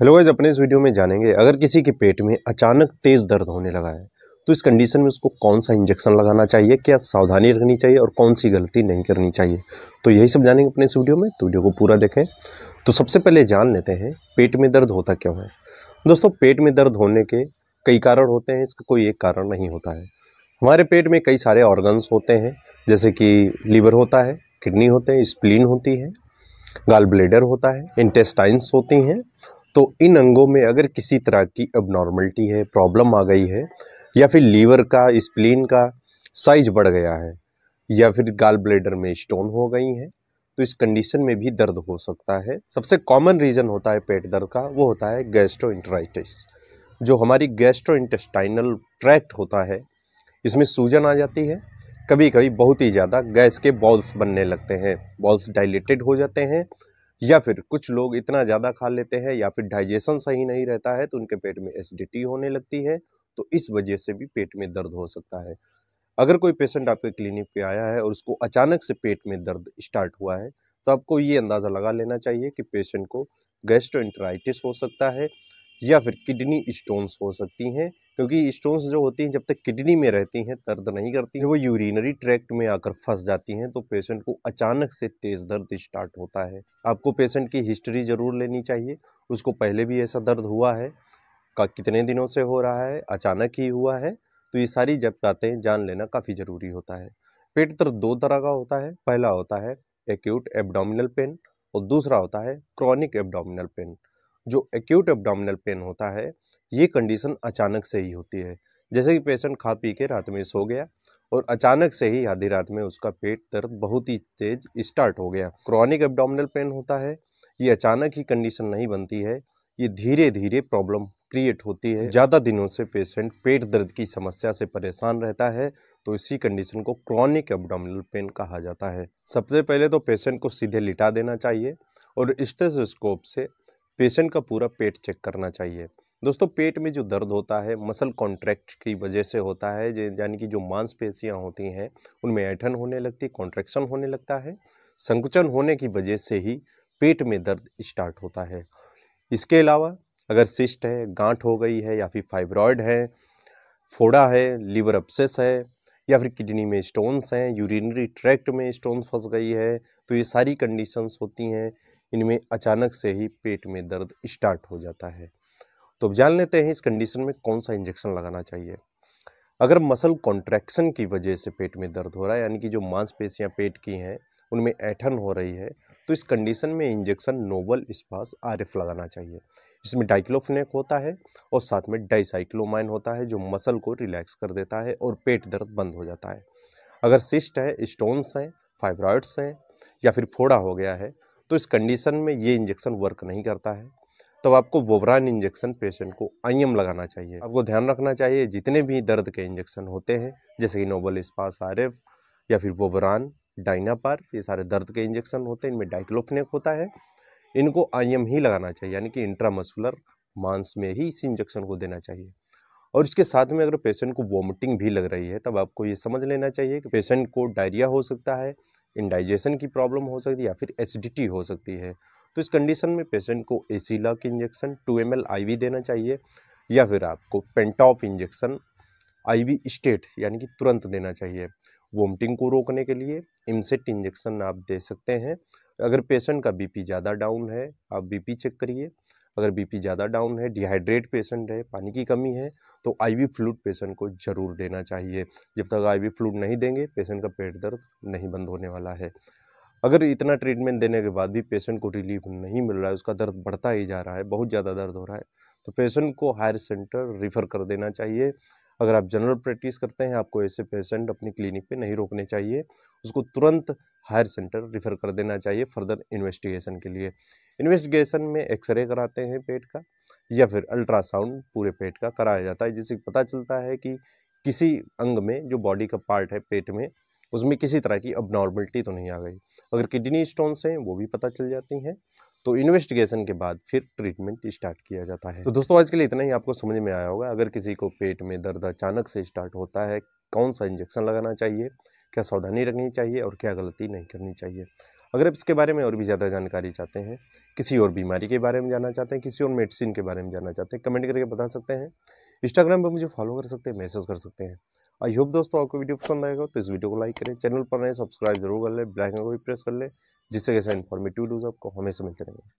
hello guys अपने इस video में जानेंगे अगर किसी के पेट में अचानक तेज़ दर्द होने लगा है तो इस कंडीशन में उसको कौन सा इंजेक्शन लगाना चाहिए क्या सावधानी रखनी चाहिए और कौन सी गलती नहीं करनी चाहिए तो यही सब जानेंगे अपने इस वीडियो में तो वीडियो को पूरा देखें तो सबसे पहले जान लेते हैं पेट में दर्द होता क्यों है दोस्तों पेट में दर्द होने के कई कारण होते हैं इसका कोई एक कारण नहीं होता है हमारे पेट में कई सारे ऑर्गन्स होते हैं जैसे कि लीवर होता है किडनी होते हैं स्प्लीन होती है गाल ब्लेडर होता है इंटेस्टाइंस होती हैं तो इन अंगों में अगर किसी तरह की अबनॉर्मलिटी है प्रॉब्लम आ गई है या फिर लीवर का स्प्लीन का साइज बढ़ गया है या फिर गाल ब्लेडर में स्टोन हो गई हैं तो इस कंडीशन में भी दर्द हो सकता है सबसे कॉमन रीज़न होता है पेट दर्द का वो होता है गैस्ट्रो जो हमारी गैस्ट्रो इंटेस्टाइनल ट्रैक्ट होता है इसमें सूजन आ जाती है कभी कभी बहुत ही ज़्यादा गैस के बॉल्स बनने लगते हैं बॉल्स डाइलेटेड हो जाते हैं या फिर कुछ लोग इतना ज़्यादा खा लेते हैं या फिर डाइजेशन सही नहीं रहता है तो उनके पेट में एसिडिटी होने लगती है तो इस वजह से भी पेट में दर्द हो सकता है अगर कोई पेशेंट आपके क्लिनिक पे आया है और उसको अचानक से पेट में दर्द स्टार्ट हुआ है तो आपको ये अंदाज़ा लगा लेना चाहिए कि पेशेंट को गैस्ट्रोइंटराइटिस हो सकता है या फिर किडनी स्टोन्स हो सकती हैं क्योंकि स्टोन्स जो होती हैं जब तक किडनी में रहती हैं दर्द नहीं करती वो यूरिनरी ट्रैक्ट में आकर फंस जाती हैं तो पेशेंट को अचानक से तेज़ दर्द स्टार्ट होता है आपको पेशेंट की हिस्ट्री ज़रूर लेनी चाहिए उसको पहले भी ऐसा दर्द हुआ है का कितने दिनों से हो रहा है अचानक ही हुआ है तो ये सारी जब बातें जान लेना काफ़ी ज़रूरी होता है पेट दर्द दो तरह का होता है पहला होता है एक्यूट एबडामिनल पेन और दूसरा होता है क्रॉनिक एबडामिनल पेन जो एक्यूट एबडामिनल पेन होता है ये कंडीशन अचानक से ही होती है जैसे कि पेशेंट खा पी के रात में सो गया और अचानक से ही आधी रात में उसका पेट दर्द बहुत ही तेज स्टार्ट हो गया क्रॉनिक एबडामिनल पेन होता है ये अचानक ही कंडीशन नहीं बनती है ये धीरे धीरे प्रॉब्लम क्रिएट होती है ज़्यादा दिनों से पेशेंट पेट दर्द की समस्या से परेशान रहता है तो इसी कंडीशन को क्रॉनिक एबडामिनल पेन कहा जाता है सबसे पहले तो पेशेंट को सीधे लिटा देना चाहिए और स्टेसोस्कोप से पेशेंट का पूरा पेट चेक करना चाहिए दोस्तों पेट में जो दर्द होता है मसल कॉन्ट्रैक्ट की वजह से होता है यानी कि जो मांसपेशियाँ होती हैं उनमें ऐठन होने लगती कॉन्ट्रैक्शन होने लगता है संकुचन होने की वजह से ही पेट में दर्द स्टार्ट होता है इसके अलावा अगर सिस्ट है गांठ हो गई है या फिर फाइब्रॉयड है फोड़ा है लीवर अपसेस है या फिर किडनी में स्टोन्स हैं यूरिनरी ट्रैक्ट में स्टोन फंस गई है तो ये सारी कंडीशंस होती हैं इनमें अचानक से ही पेट में दर्द स्टार्ट हो जाता है तो अब जान लेते हैं इस कंडीशन में कौन सा इंजेक्शन लगाना चाहिए अगर मसल कॉन्ट्रैक्शन की वजह से पेट में दर्द हो रहा है यानी कि जो मांसपेशियाँ पेट की हैं उनमें ऐठन हो रही है तो इस कंडीशन में इंजेक्शन नोबल स्पास आर लगाना चाहिए इसमें डाइक्लोफिनेक होता है और साथ में डाइसाइक्लोमाइन होता है जो मसल को रिलैक्स कर देता है और पेट दर्द बंद हो जाता है अगर सिस्ट है स्टोन्स हैं फाइब्रॉइड्स हैं या फिर फोड़ा हो गया है तो इस कंडीशन में ये इंजेक्शन वर्क नहीं करता है तब आपको वोबरान इंजेक्शन पेशेंट को आईएम लगाना चाहिए आपको ध्यान रखना चाहिए जितने भी दर्द के इंजेक्शन होते हैं जैसे कि नोबल स्पास आर या फिर वोबरान डाइनापार ये सारे दर्द के इंजेक्शन होते हैं इनमें डाइक्लोफनेक होता है इनको आईएम ही लगाना चाहिए यानी कि इंट्रामस्कुलर मांस में ही इस इंजेक्शन को देना चाहिए और इसके साथ में अगर पेशेंट को वॉमिटिंग भी लग रही है तब आपको ये समझ लेना चाहिए कि पेशेंट को डायरिया हो सकता है इंडाइजेशन की प्रॉब्लम हो सकती है या फिर एसिडिटी हो सकती है तो इस कंडीशन में पेशेंट को एसिला के इंजेक्शन टू एम एल देना चाहिए या फिर आपको पेंटॉप इंजेक्शन आईवी स्टेट यानी कि तुरंत देना चाहिए वोमिटिंग को रोकने के लिए इमसेट इंजेक्शन आप दे सकते हैं अगर पेशेंट का बीपी ज़्यादा डाउन है आप बीपी चेक करिए अगर बीपी ज़्यादा डाउन है डिहाइड्रेट पेशेंट है पानी की कमी है तो आईवी फ्लूड पेशेंट को ज़रूर देना चाहिए जब तक आईवी फ्लूड नहीं देंगे पेशेंट का पेट दर्द नहीं बंद होने वाला है अगर इतना ट्रीटमेंट देने के बाद भी पेशेंट को रिलीफ नहीं मिल रहा है उसका दर्द बढ़ता ही जा रहा है बहुत ज़्यादा दर्द हो रहा है तो पेशेंट को हायर सेंटर रिफ़र कर देना चाहिए अगर आप जनरल प्रैक्टिस करते हैं आपको ऐसे पेशेंट अपनी क्लिनिक पे नहीं रोकने चाहिए उसको तुरंत हायर सेंटर रिफ़र कर देना चाहिए फर्दर इन्वेस्टिगेशन के लिए इन्वेस्टिगेशन में एक्सरे कराते हैं पेट का या फिर अल्ट्रासाउंड पूरे पेट का कराया जाता है जिससे पता चलता है कि किसी अंग में जो बॉडी का पार्ट है पेट में उसमें किसी तरह की अब नॉर्मलिटी तो नहीं आ गई अगर किडनी स्टोन्स हैं वो भी पता चल जाती हैं तो इन्वेस्टिगेशन के बाद फिर ट्रीटमेंट स्टार्ट किया जाता है तो दोस्तों आज के लिए इतना ही आपको समझ में आया होगा अगर किसी को पेट में दर्द अचानक से स्टार्ट होता है कौन सा इंजेक्शन लगाना चाहिए क्या सावधानी रखनी चाहिए और क्या गलती नहीं करनी चाहिए अगर आप इसके बारे में और भी ज़्यादा जानकारी चाहते हैं किसी और बीमारी के बारे में जानना चाहते हैं किसी और मेडिसिन के बारे में जानना चाहते हैं कमेंट करके बता सकते हैं इंस्टाग्राम पर मुझे फॉलो कर सकते हैं मैसेज कर सकते हैं आई होप दोस्तों आपको वीडियो पसंद आएगा तो इस वीडियो को लाइक करें चैनल पर नए सब्सक्राइब जरूर कर लें ब्लैक को भी प्रेस कर लें जिससे कैसे इन्फॉर्मेटिव न्यूज़ आपको हमेशा मिलते रहेंगे